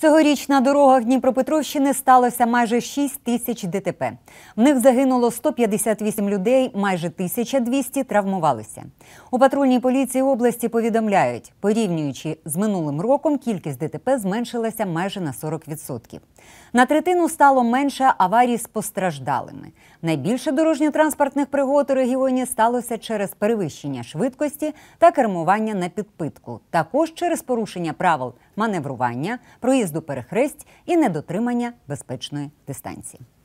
Цьогоріч на дорогах Дніпропетровщини сталося майже 6 тисяч ДТП. В них загинуло 158 людей, майже 1200 травмувалися. У патрульній поліції області повідомляють, порівнюючи з минулим роком, кількість ДТП зменшилася майже на 40%. На третину стало менше аварій з постраждалими. Найбільше дорожньо-транспортних пригод у регіоні сталося через перевищення швидкості та кермування на підпитку, також через порушення правил маневрування, проїзд проїзду перехресть і недотримання безпечної дистанції.